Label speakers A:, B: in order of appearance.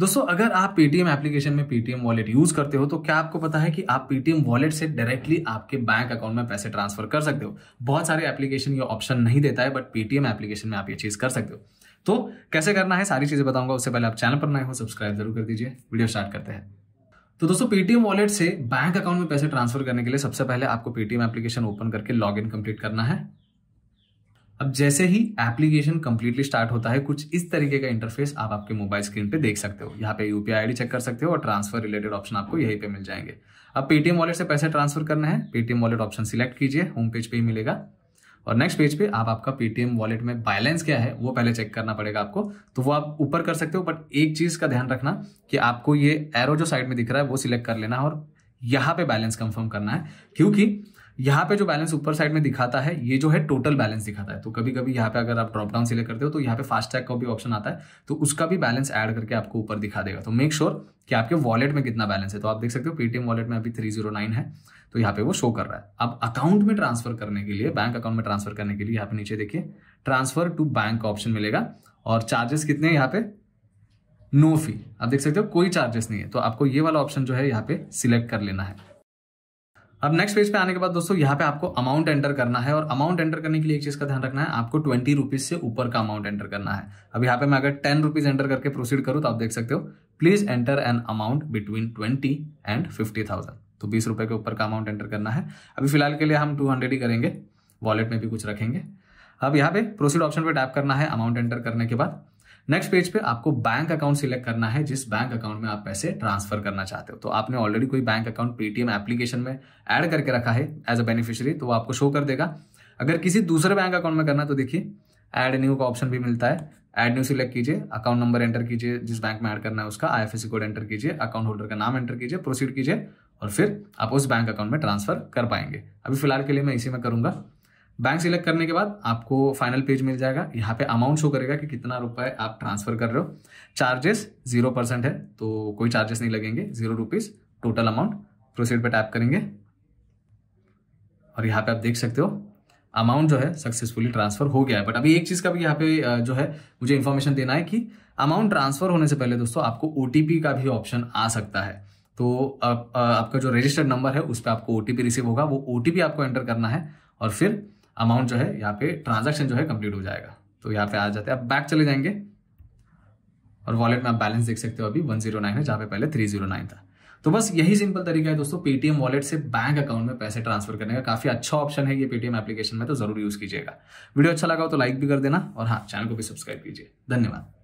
A: दोस्तों अगर आप पेटीएम एप्लीकेशन में पेटीएम वॉलेट यूज करते हो तो क्या आपको पता है कि आप पेटीएम वॉलेट से डायरेक्टली आपके बैंक अकाउंट में पैसे ट्रांसफर कर सकते हो बहुत सारे एप्लीकेशन ये ऑप्शन नहीं देता है बट पेटीएम एप्लीकेशन में आप ये चीज कर सकते हो तो कैसे करना है सारी चीजें बताऊंगा उससे पहले आप चैनल पर नए हो सब्सक्राइब जरूर कर दीजिए वीडियो स्टार्ट करते हैं तो दोस्तों पेटीएम वॉलेट से बैंक अकाउंट में पैसे ट्रांसफर करने के लिए सबसे पहले आपको पेटीएम एप्लीकेशन ओपन करके लॉग इन कंप्लीट करना है अब जैसे ही एप्लीकेशन कंप्लीटली स्टार्ट होता है कुछ इस तरीके का इंटरफेस आप आपके मोबाइल स्क्रीन पे देख सकते हो यहाँ पे यूपीआई आईडी चेक कर सकते हो और ट्रांसफर रिलेटेड ऑप्शन आपको यहीं पे मिल जाएंगे अब पेटीएम वॉलेट से पैसे ट्रांसफर करना है पेटीएम वॉलेट ऑप्शन सिलेक्ट कीजिए होम पेज पे ही मिलेगा और नेक्स्ट पेज पे आप आपका पेटीएम वॉलेट में बैलेंस क्या है वो पहले चेक करना पड़ेगा आपको तो वो आप ऊपर कर सकते हो बट एक चीज़ का ध्यान रखना कि आपको ये एरो जो साइड में दिख रहा है वो सिलेक्ट कर लेना है और यहाँ पे बैलेंस कंफर्म करना है क्योंकि यहाँ पे जो बैलेंस ऊपर साइड में दिखाता है ये जो है टोटल बैलेंस दिखाता है तो कभी कभी यहाँ पे अगर आप ड्रॉप डाउन सिलेक्ट करते हो तो यहाँ पे फास्टैग का भी ऑप्शन आता है तो उसका भी बैलेंस ऐड करके आपको ऊपर दिखा देगा तो मेक श्योर sure कि आपके वॉलेट में कितना बैलेंस है तो आप देख सकते हो पेटीएम वॉलेट में अभी थ्री जीरो नाइन है तो यहाँ पे वो शो कर रहा है अब अकाउंट में ट्रांसफर करने के लिए बैंक अकाउंट में ट्रांसफर करने के लिए यहाँ पे नीचे देखिए ट्रांसफर टू बैंक का ऑप्शन मिलेगा और चार्जेस कितने यहाँ पे नो फी आप देख सकते हो कोई चार्जेस नहीं है तो आपको ये वाला ऑप्शन जो है यहाँ पे सिलेक्ट कर लेना है अब नेक्स्ट पेज पे आने के बाद दोस्तों यहाँ पे आपको अमाउंट एंटर करना है और अमाउंट एंटर करने के लिए एक चीज का ध्यान रखना है आपको ट्वेंटी रुपीज से ऊपर का अमाउंट एंटर करना है अब यहाँ पे मैं अगर टेन रुपीज एंटर करके प्रोसीड करूँ तो आप देख सकते हो please enter an amount between twenty and fifty thousand तो बीस रुपए के ऊपर का अमाउंट एंटर करना है अभी फिलहाल के लिए हम टू हंड्रेड ही करेंगे वॉलेट में भी कुछ रखेंगे अब यहाँ पे प्रोसीड ऑप्शन पे टैप करना है अमाउंट एंटर करने के बाद नेक्स्ट पेज पे आपको बैंक अकाउंट सिलेक्ट करना है जिस बैंक अकाउंट में आप पैसे ट्रांसफर करना चाहते हो तो आपने ऑलरेडी कोई बैंक अकाउंट पेटीएम एप्लीकेशन में ऐड करके रखा है एज अ बेनिफिशियरी तो वो आपको शो कर देगा अगर किसी दूसरे बैंक अकाउंट में करना तो देखिए ऐड न्यू का ऑप्शन भी मिलता है ऐड न्यू सिलेक्ट कीजिए अकाउंट नंबर एंटर कीजिए जिस बैंक में ऐड करना है उसका आई कोड एंटर कीजिए अकाउंट होल्डर का नाम एंटर कीजिए प्रोसीड कीजिए और फिर आप उस बैंक अकाउंट में ट्रांसफर कर पाएंगे अभी फिलहाल के लिए मैं इसी में करूंगा बैंक सिलेक्ट करने के बाद आपको फाइनल पेज मिल जाएगा यहाँ पे अमाउंट शो करेगा कि कितना रुपए आप ट्रांसफर कर रहे हो चार्जेस जीरो परसेंट है तो कोई चार्जेस नहीं लगेंगे zero rupees total amount proceed पर टैप करेंगे और यहाँ पे आप देख सकते हो अमाउंट जो है सक्सेसफुली ट्रांसफर हो गया है बट अभी एक चीज़ का भी यहाँ पे जो है मुझे इन्फॉर्मेशन देना है कि अमाउंट ट्रांसफर होने से पहले दोस्तों आपको ओ का भी ऑप्शन आ सकता है तो आप, आपका जो रजिस्टर्ड नंबर है उस पर आपको ओ रिसीव होगा वो ओ आपको एंटर करना है और फिर अमाउंट जो है यहाँ पे ट्रांजेक्शन जो है कंप्लीट हो जाएगा तो यहाँ पे आ जाते हैं आप बैक चले जाएंगे और वॉलेट में आप बैलेंस देख सकते हो अभी 109 है जहाँ पे पहले 309 था तो बस यही सिंपल तरीका है दोस्तों पेटीएम वॉलेट से बैंक अकाउंट में पैसे ट्रांसफर करने का काफी अच्छा ऑप्शन है ये पेटीएम एप्लीकेशन में तो जरूर यूज कीजिएगा वीडियो अच्छा लगा हो तो लाइक भी कर देना और हाँ चैनल को भी सब्सक्राइब कीजिए धन्यवाद